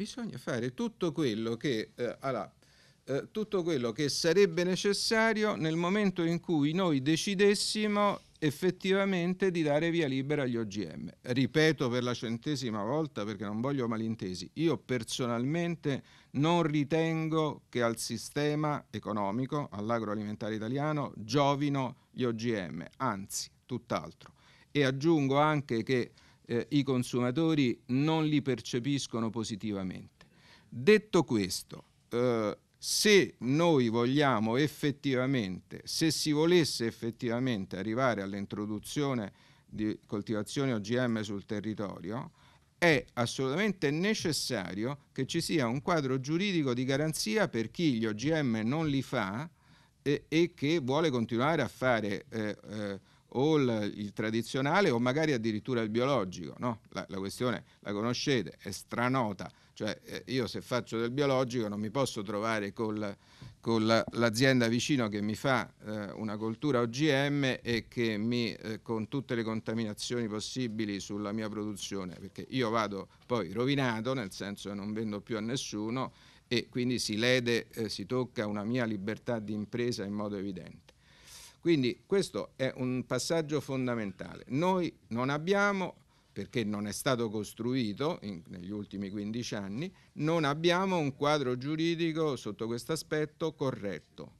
bisogna fare tutto quello che, eh, allora, eh, tutto quello che sarebbe necessario nel momento in cui noi decidessimo effettivamente di dare via libera agli OGM. Ripeto per la centesima volta perché non voglio malintesi, io personalmente non ritengo che al sistema economico, all'agroalimentare italiano, giovino gli OGM, anzi, tutt'altro. E aggiungo anche che eh, i consumatori non li percepiscono positivamente. Detto questo, eh, se noi vogliamo effettivamente, se si volesse effettivamente arrivare all'introduzione di coltivazioni OGM sul territorio, è assolutamente necessario che ci sia un quadro giuridico di garanzia per chi gli OGM non li fa e, eh, e che vuole continuare a fare eh, eh, o il, il tradizionale o magari addirittura il biologico. No? La, la, questione la conoscete, è stranota. Cioè, eh, io se faccio del biologico non mi posso trovare col, con la, l'azienda vicino che mi fa eh, una coltura OGM e che mi, eh, con tutte le contaminazioni possibili sulla mia produzione, perché io vado poi rovinato, nel senso che non vendo più a nessuno e quindi si lede, eh, si tocca una mia libertà di impresa in modo evidente. Quindi questo è un passaggio fondamentale. Noi non abbiamo, perché non è stato costruito in, negli ultimi 15 anni, non abbiamo un quadro giuridico sotto questo aspetto corretto.